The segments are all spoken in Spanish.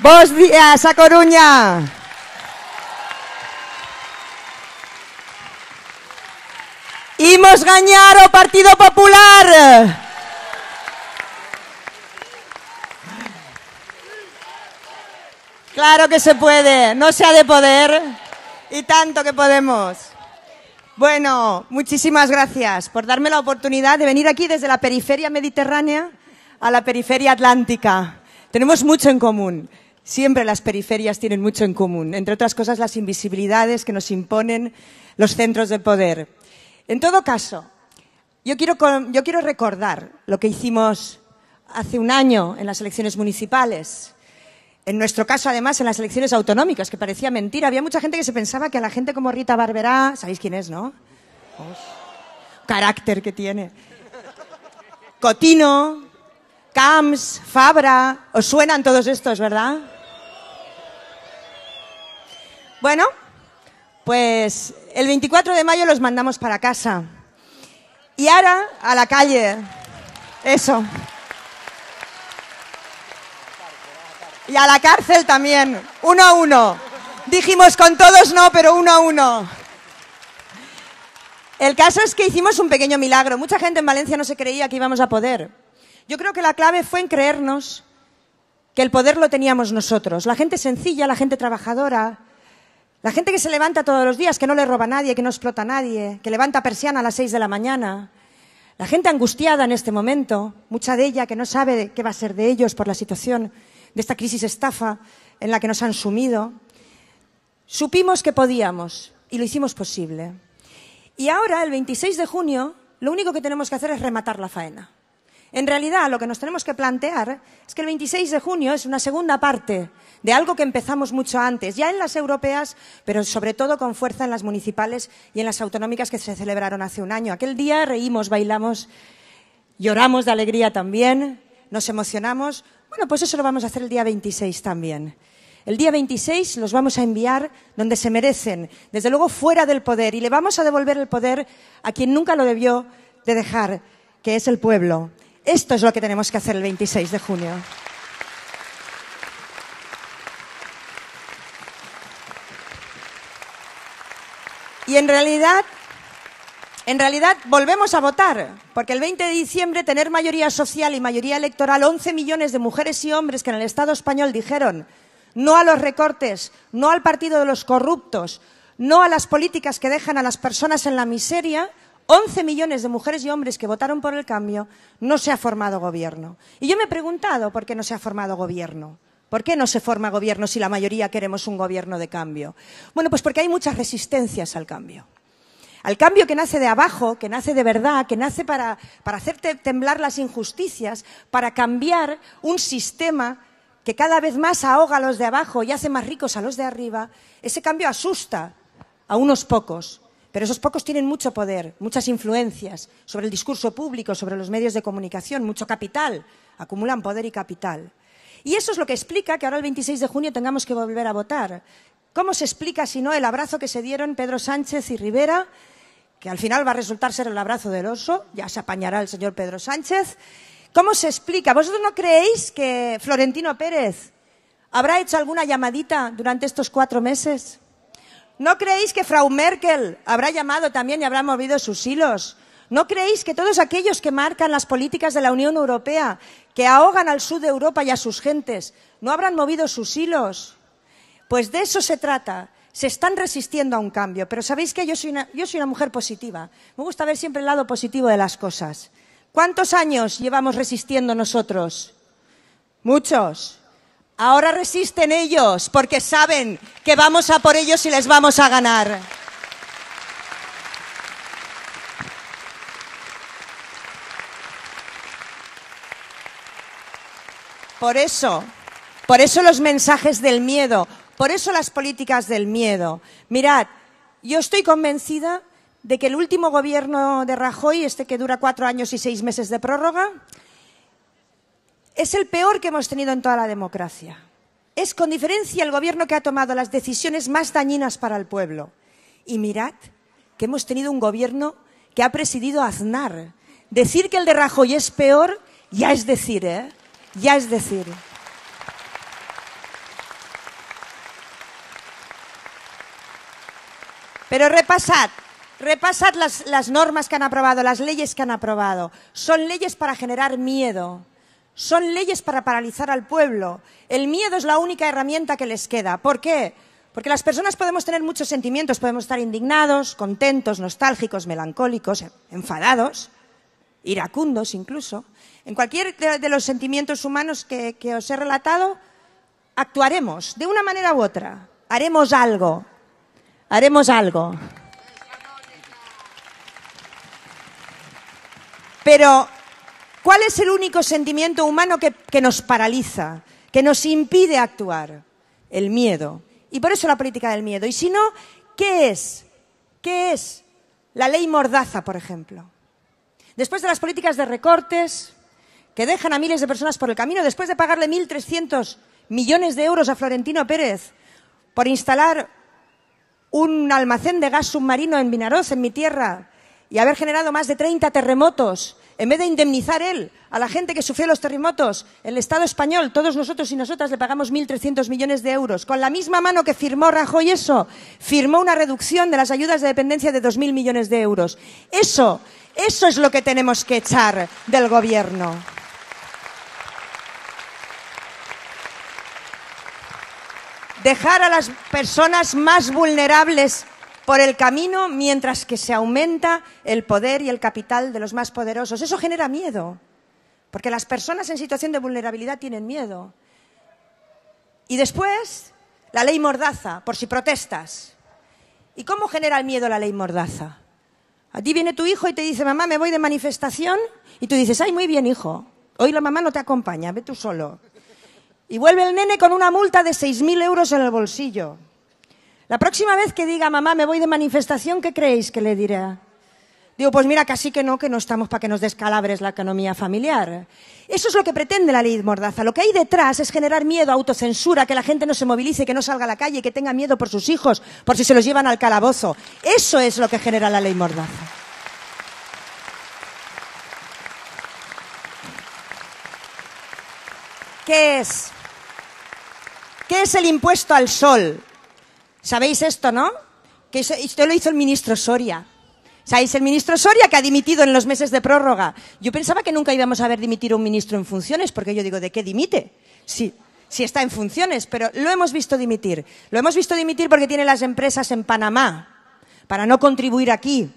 Vos días eh, a Coruña. hemos ganado Partido Popular. Claro que se puede, no se ha de poder y tanto que podemos. Bueno, muchísimas gracias por darme la oportunidad de venir aquí desde la periferia mediterránea a la periferia atlántica. Tenemos mucho en común siempre las periferias tienen mucho en común, entre otras cosas las invisibilidades que nos imponen los centros de poder. En todo caso, yo quiero, recordar lo que hicimos hace un año en las elecciones municipales. En nuestro caso, además, en las elecciones autonómicas, que parecía mentira. Había mucha gente que se pensaba que a la gente como Rita Barberá, ¿sabéis quién es, no? carácter que tiene. Cotino, CAMS, Fabra, os suenan todos estos, ¿verdad? Bueno, pues el 24 de mayo los mandamos para casa. Y ahora a la calle. Eso. Y a la cárcel también. Uno a uno. Dijimos con todos no, pero uno a uno. El caso es que hicimos un pequeño milagro. Mucha gente en Valencia no se creía que íbamos a poder. Yo creo que la clave fue en creernos que el poder lo teníamos nosotros. La gente sencilla, la gente trabajadora, la gente que se levanta todos los días, que no le roba a nadie, que no explota a nadie, que levanta persiana a las seis de la mañana. La gente angustiada en este momento, mucha de ella que no sabe qué va a ser de ellos por la situación de esta crisis estafa en la que nos han sumido. Supimos que podíamos y lo hicimos posible. Y ahora, el 26 de junio, lo único que tenemos que hacer es rematar la faena. En realidad, lo que nos tenemos que plantear es que el 26 de junio es una segunda parte de algo que empezamos mucho antes, ya en las europeas, pero sobre todo con fuerza en las municipales y en las autonómicas que se celebraron hace un año. Aquel día reímos, bailamos, lloramos de alegría también, nos emocionamos. Bueno, pues eso lo vamos a hacer el día 26 también. El día 26 los vamos a enviar donde se merecen, desde luego fuera del poder, y le vamos a devolver el poder a quien nunca lo debió de dejar, que es el pueblo. Esto es lo que tenemos que hacer el 26 de junio. Y en realidad, en realidad volvemos a votar, porque el 20 de diciembre tener mayoría social y mayoría electoral, 11 millones de mujeres y hombres que en el Estado español dijeron no a los recortes, no al partido de los corruptos, no a las políticas que dejan a las personas en la miseria, 11 millones de mujeres y hombres que votaron por el cambio, no se ha formado gobierno. Y yo me he preguntado por qué no se ha formado gobierno. ¿Por qué no se forma gobierno si la mayoría queremos un gobierno de cambio? Bueno, pues porque hay muchas resistencias al cambio. Al cambio que nace de abajo, que nace de verdad, que nace para, para temblar las injusticias, para cambiar un sistema que cada vez más ahoga a los de abajo y hace más ricos a los de arriba, ese cambio asusta a unos pocos pero esos pocos tienen mucho poder, muchas influencias sobre el discurso público, sobre los medios de comunicación, mucho capital. Acumulan poder y capital. Y eso es lo que explica que ahora el 26 de junio tengamos que volver a votar. ¿Cómo se explica, si no, el abrazo que se dieron Pedro Sánchez y Rivera, que al final va a resultar ser el abrazo del oso, ya se apañará el señor Pedro Sánchez? ¿Cómo se explica? ¿Vosotros no creéis que Florentino Pérez habrá hecho alguna llamadita durante estos cuatro meses? ¿No creéis que Frau Merkel habrá llamado también y habrá movido sus hilos? ¿No creéis que todos aquellos que marcan las políticas de la Unión Europea, que ahogan al sur de Europa y a sus gentes, no habrán movido sus hilos? Pues de eso se trata. Se están resistiendo a un cambio. Pero sabéis que yo soy una, yo soy una mujer positiva. Me gusta ver siempre el lado positivo de las cosas. ¿Cuántos años llevamos resistiendo nosotros? Muchos. Ahora resisten ellos porque saben que vamos a por ellos y les vamos a ganar. Por eso, por eso los mensajes del miedo, por eso las políticas del miedo. Mirad, yo estoy convencida de que el último gobierno de Rajoy, este que dura cuatro años y seis meses de prórroga, es el peor que hemos tenido en toda la democracia. Es con diferencia el gobierno que ha tomado las decisiones más dañinas para el pueblo. Y mirad que hemos tenido un gobierno que ha presidido Aznar. Decir que el de Rajoy es peor ya es decir, ¿eh? Ya es decir. Pero repasad, repasad las normas que han aprobado, las leyes que han aprobado. Son leyes para generar miedo son leyes para paralizar al pueblo. El miedo es la única herramienta que les queda. ¿Por qué? Porque las personas podemos tener muchos sentimientos, podemos estar indignados, contentos, nostálgicos, melancólicos, enfadados, iracundos incluso. En cualquier de los sentimientos humanos que, os he relatado, actuaremos de una manera u otra. Haremos algo. Haremos algo. Pero ¿Cuál es el único sentimiento humano que, nos paraliza, que nos impide actuar? El miedo. Y por eso la política del miedo. Y si no, ¿qué es? ¿Qué es la ley Mordaza, por ejemplo? Después de las políticas de recortes que dejan a miles de personas por el camino, después de pagarle 1.300 millones de euros a Florentino Pérez por instalar un almacén de gas submarino en Vinaroz, en mi tierra, y haber generado más de 30 terremotos en vez de indemnizar él a la gente que sufrió los terremotos, el Estado español, todos nosotros y nosotras le pagamos 1.300 millones de euros. Con la misma mano que firmó Rajoy eso, firmó una reducción de las ayudas de dependencia de 2.000 millones de euros. Eso, eso es lo que tenemos que echar del Gobierno. Dejar a las personas más vulnerables por el camino mientras que se aumenta el poder y el capital de los más poderosos. Eso genera miedo, porque las personas en situación de vulnerabilidad tienen miedo. Y después, la ley mordaza, por si protestas. ¿Y cómo genera el miedo la ley mordaza? A ti viene tu hijo y te dice, mamá, me voy de manifestación. Y tú dices, ay, muy bien, hijo. Hoy la mamá no te acompaña, ve tú solo. Y vuelve el nene con una multa de 6.000 euros en el bolsillo. La próxima vez que diga, mamá, me voy de manifestación, ¿qué creéis que le diré? Digo, pues mira, casi que no, que no estamos para que nos descalabres la economía familiar. Eso es lo que pretende la ley Mordaza. Lo que hay detrás es generar miedo, autocensura, que la gente no se movilice, que no salga a la calle, que tenga miedo por sus hijos, por si se los llevan al calabozo. Eso es lo que genera la ley Mordaza. ¿Qué es? ¿Qué es el impuesto al sol? Sabéis esto, ¿no? Que esto lo hizo el ministro Soria. ¿Sabéis? El ministro Soria, que ha dimitido en los meses de prórroga. Yo pensaba que nunca íbamos a ver dimitir a un ministro en funciones, porque yo digo, ¿de qué dimite? Sí, si está en funciones, pero lo hemos visto dimitir. Lo hemos visto dimitir porque tiene las empresas en Panamá, para no contribuir aquí,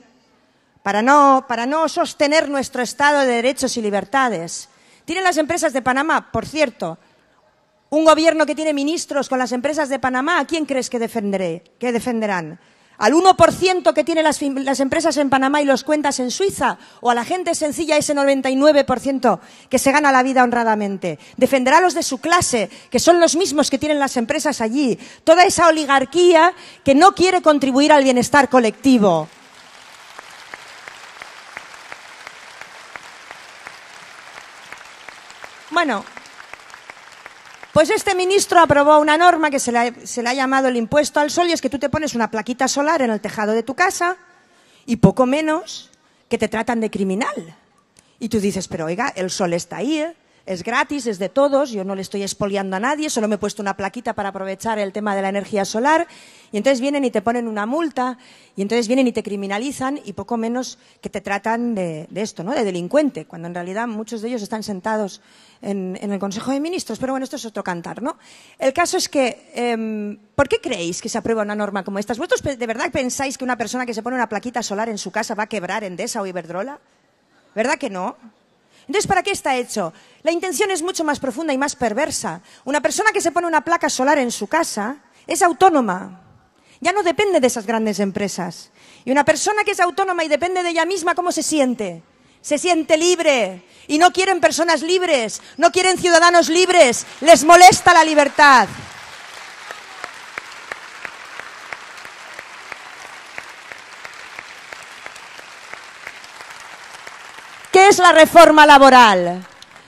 para no, para no sostener nuestro Estado de derechos y libertades. Tienen las empresas de Panamá, por cierto, un gobierno que tiene ministros con las empresas de Panamá, ¿a quién crees que, defenderé, que defenderán? ¿Al 1% que tienen las, las, empresas en Panamá y los cuentas en Suiza? ¿O a la gente sencilla, ese 99% que se gana la vida honradamente? ¿Defenderá a los de su clase, que son los mismos que tienen las empresas allí? Toda esa oligarquía que no quiere contribuir al bienestar colectivo. Bueno, pues este ministro aprobó una norma que se le, ha, llamado el impuesto al sol y es que tú te pones una plaquita solar en el tejado de tu casa y poco menos que te tratan de criminal. Y tú dices, pero oiga, el sol está ahí, ¿eh? es gratis, es de todos, yo no le estoy expoliando a nadie, solo me he puesto una plaquita para aprovechar el tema de la energía solar, y entonces vienen y te ponen una multa, y entonces vienen y te criminalizan, y poco menos que te tratan de, esto, ¿no? De delincuente, cuando en realidad muchos de ellos están sentados en, el Consejo de Ministros, pero bueno, esto es otro cantar, ¿no? El caso es que, em, ¿por qué creéis que se aprueba una norma como esta? ¿Vosotros de verdad pensáis que una persona que se pone una plaquita solar en su casa va a quebrar Endesa o Iberdrola? ¿Verdad que no? Entonces, ¿para qué está hecho? La intención es mucho más profunda y más perversa. Una persona que se pone una placa solar en su casa es autónoma. Ya no depende de esas grandes empresas. Y una persona que es autónoma y depende de ella misma, ¿cómo se siente? Se siente libre. Y no quieren personas libres, no quieren ciudadanos libres. Les molesta la libertad. es la reforma laboral.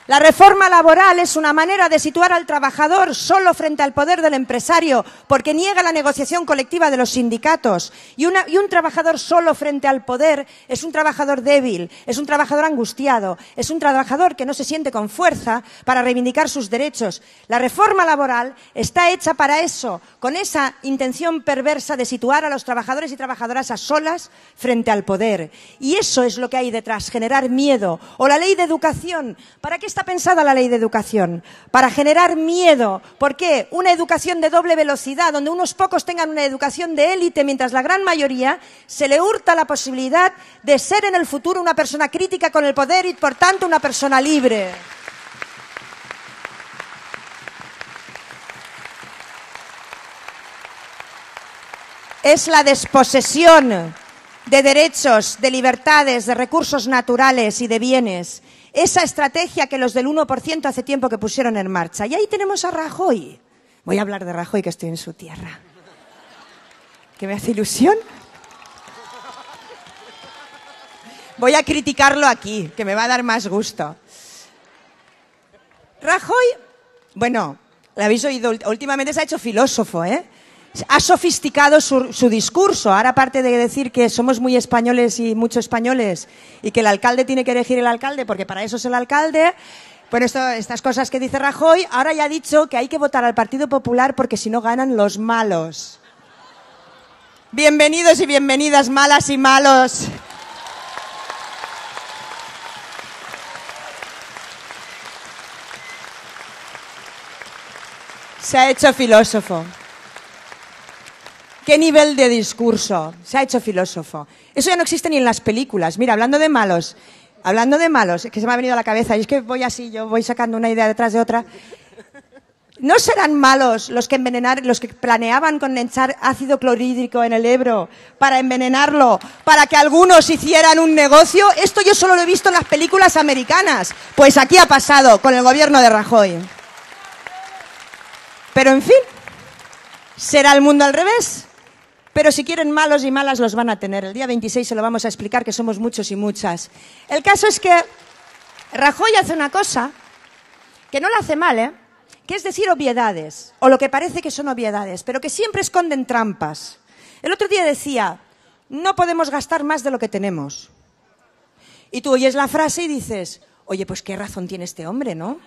La reforma laboral es una manera de situar al trabajador solo frente al poder del empresario, porque niega la negociación colectiva de los sindicatos. Y, un trabajador solo frente al poder es un trabajador débil, es un trabajador angustiado, es un trabajador que no se siente con fuerza para reivindicar sus derechos. La reforma laboral está hecha para eso, con esa intención perversa de situar a los trabajadores y trabajadoras a solas frente al poder. Y eso es lo que hay detrás, generar miedo. O la ley de educación, ¿para que pensada la ley de educación? Para generar miedo. ¿Por qué? Una educación de doble velocidad, donde unos pocos tengan una educación de élite, mientras la gran mayoría se le hurta la posibilidad de ser en el futuro una persona crítica con el poder y, por tanto, una persona libre. Es la desposesión de derechos, de libertades, de recursos naturales y de bienes esa estrategia que los del 1% hace tiempo que pusieron en marcha. Y ahí tenemos a Rajoy. Voy a hablar de Rajoy, que estoy en su tierra. ¿Que me hace ilusión? Voy a criticarlo aquí, que me va a dar más gusto. Rajoy, bueno, lo habéis oído, últimamente se ha hecho filósofo, ¿eh? ha sofisticado su, discurso. Ahora, aparte de decir que somos muy españoles y muchos españoles y que el alcalde tiene que elegir el alcalde porque para eso es el alcalde, bueno, estas cosas que dice Rajoy, ahora ya ha dicho que hay que votar al Partido Popular porque si no ganan los malos. Bienvenidos y bienvenidas, malas y malos. Se ha hecho filósofo. ¿Qué nivel de discurso? Se ha hecho filósofo. Eso ya no existe ni en las películas. Mira, hablando de malos, hablando de malos, que se me ha venido a la cabeza, y es que voy así, yo voy sacando una idea detrás de otra. ¿No serán malos los que los que planeaban condensar ácido clorhídrico en el Ebro para envenenarlo, para que algunos hicieran un negocio? Esto yo solo lo he visto en las películas americanas. Pues aquí ha pasado con el gobierno de Rajoy. Pero en fin, ¿será el mundo al revés? Pero si quieren malos y malas los van a tener. El día 26 se lo vamos a explicar, que somos muchos y muchas. El caso es que Rajoy hace una cosa que no la hace mal, ¿eh? que es decir obviedades, o lo que parece que son obviedades, pero que siempre esconden trampas. El otro día decía, no podemos gastar más de lo que tenemos. Y tú oyes la frase y dices, oye, pues qué razón tiene este hombre, ¿no?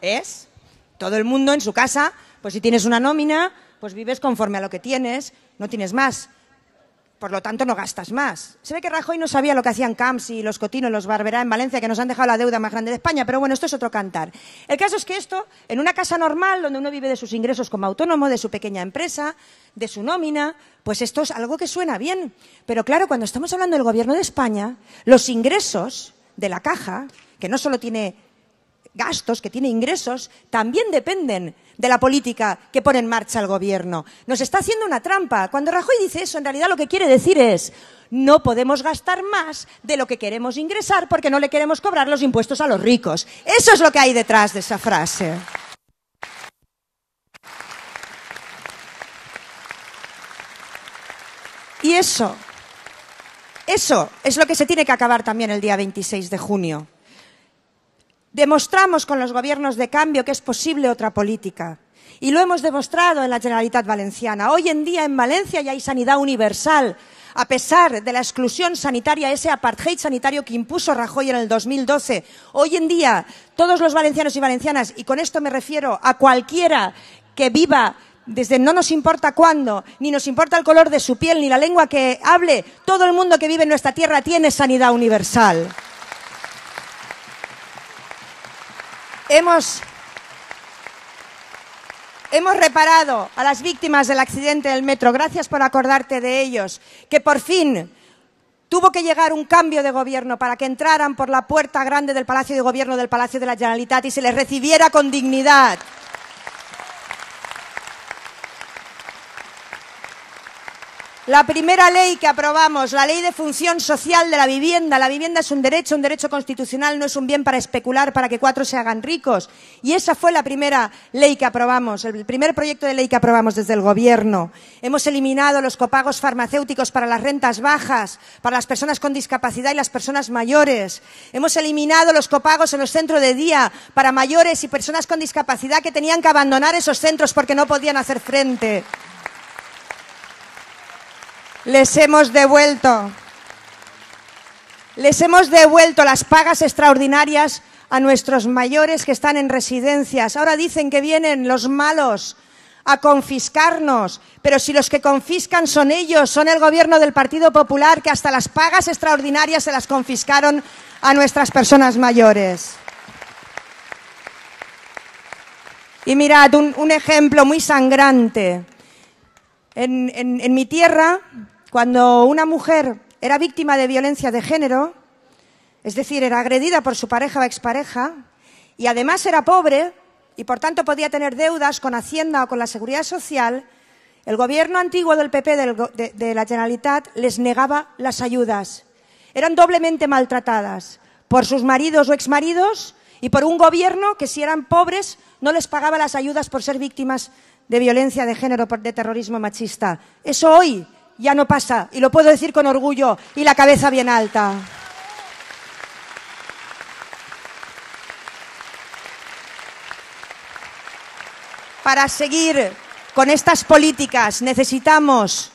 ¿Es? Todo el mundo en su casa, pues si tienes una nómina, pues vives conforme a lo que tienes, no tienes más. Por lo tanto, no gastas más. Se ve que Rajoy no sabía lo que hacían Camps y los cotinos, los Barberá en Valencia, que nos han dejado la deuda más grande de España, pero bueno, esto es otro cantar. El caso es que esto, en una casa normal, donde uno vive de sus ingresos como autónomo, de su pequeña empresa, de su nómina, pues esto es algo que suena bien. Pero claro, cuando estamos hablando del Gobierno de España, los ingresos de la caja, que no solo tiene gastos, que tiene ingresos, también dependen de la política que pone en marcha el gobierno. Nos está haciendo una trampa. Cuando Rajoy dice eso, en realidad lo que quiere decir es no podemos gastar más de lo que queremos ingresar porque no le queremos cobrar los impuestos a los ricos. Eso es lo que hay detrás de esa frase. Y eso, eso es lo que se tiene que acabar también el día 26 de junio. Demostramos con los gobiernos de cambio que es posible otra política. Y lo hemos demostrado en la Generalitat Valenciana. Hoy en día en Valencia ya hay sanidad universal. A pesar de la exclusión sanitaria, ese apartheid sanitario que impuso Rajoy en el 2012, hoy en día todos los valencianos y valencianas, y con esto me refiero a cualquiera que viva desde no nos importa cuándo, ni nos importa el color de su piel, ni la lengua que hable, todo el mundo que vive en nuestra tierra tiene sanidad universal. Hemos, hemos reparado a las víctimas del accidente del metro. Gracias por acordarte de ellos. Que por fin tuvo que llegar un cambio de gobierno para que entraran por la puerta grande del Palacio de Gobierno del Palacio de la Generalitat y se les recibiera con dignidad. La primera ley que aprobamos, la ley de función social de la vivienda. La vivienda es un derecho, un derecho constitucional, no es un bien para especular, para que cuatro se hagan ricos. Y esa fue la primera ley que aprobamos, el primer proyecto de ley que aprobamos desde el Gobierno. Hemos eliminado los copagos farmacéuticos para las rentas bajas, para las personas con discapacidad y las personas mayores. Hemos eliminado los copagos en los centros de día para mayores y personas con discapacidad que tenían que abandonar esos centros porque no podían hacer frente les hemos devuelto. Les hemos devuelto las pagas extraordinarias a nuestros mayores que están en residencias. Ahora dicen que vienen los malos a confiscarnos, pero si los que confiscan son ellos, son el gobierno del Partido Popular que hasta las pagas extraordinarias se las confiscaron a nuestras personas mayores. Y mirad, un, ejemplo muy sangrante. en mi tierra, cuando una mujer era víctima de violencia de género, es decir, era agredida por su pareja o expareja, y además era pobre y por tanto podía tener deudas con Hacienda o con la Seguridad Social, el gobierno antiguo del PP de, la Generalitat les negaba las ayudas. Eran doblemente maltratadas por sus maridos o exmaridos y por un gobierno que si eran pobres no les pagaba las ayudas por ser víctimas de violencia de género, de terrorismo machista. Eso hoy ya no pasa. Y lo puedo decir con orgullo y la cabeza bien alta. Para seguir con estas políticas necesitamos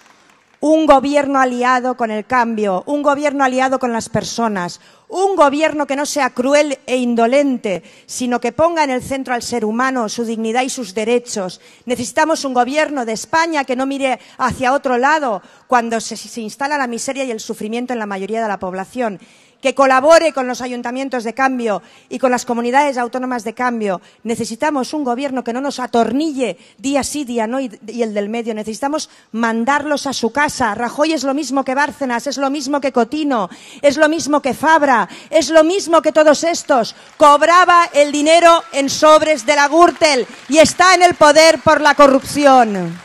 un gobierno aliado con el cambio, un gobierno aliado con las personas, un gobierno que no sea cruel e indolente, sino que ponga en el centro al ser humano, su dignidad y sus derechos. Necesitamos un gobierno de España que no mire hacia otro lado cuando se, instala la miseria y el sufrimiento en la mayoría de la población que colabore con los ayuntamientos de cambio y con las comunidades autónomas de cambio. Necesitamos un gobierno que no nos atornille día sí, día no y, el del medio. Necesitamos mandarlos a su casa. Rajoy es lo mismo que Bárcenas, es lo mismo que Cotino, es lo mismo que Fabra, es lo mismo que todos estos. Cobraba el dinero en sobres de la Gürtel y está en el poder por la corrupción.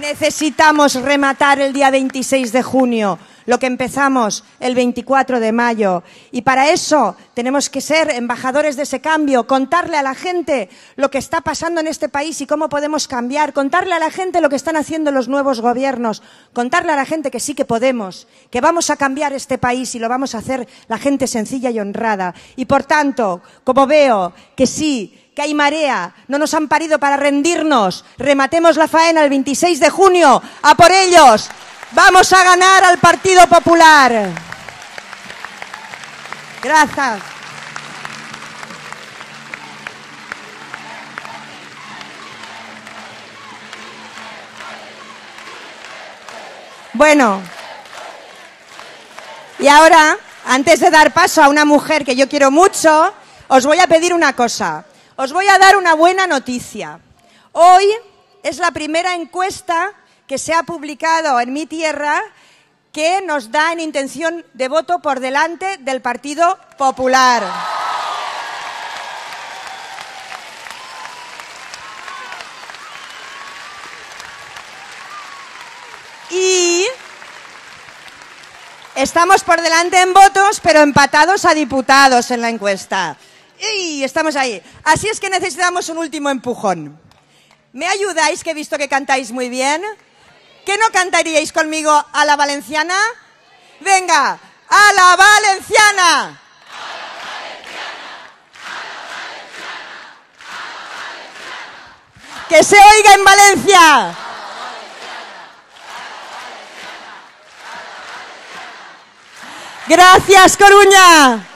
Necesitamos rematar el día 26 de junio lo que empezamos el 24 de mayo. Y para eso tenemos que ser embajadores de ese cambio, contarle a la gente lo que está pasando en este país y cómo podemos cambiar, contarle a la gente lo que están haciendo los nuevos gobiernos, contarle a la gente que sí que podemos, que vamos a cambiar este país y lo vamos a hacer la gente sencilla y honrada. Y por tanto, como veo que sí, que hay marea, no nos han parido para rendirnos. Rematemos la faena el 26 de junio. ¡A por ellos! Vamos a ganar al Partido Popular. Gracias. Bueno, y ahora, antes de dar paso a una mujer que yo quiero mucho, os voy a pedir una cosa. Os voy a dar una buena noticia. Hoy es la primera encuesta que se ha publicado en mi tierra que nos da en intención de voto por delante del Partido Popular. Y estamos por delante en votos, pero empatados a diputados en la encuesta. Y estamos ahí. Así es que necesitamos un último empujón. ¿Me ayudáis que he visto que cantáis muy bien? ¿Qué no cantaríais conmigo a la valenciana? Venga, a la valenciana. Que se oiga en Valencia. Gracias, Coruña.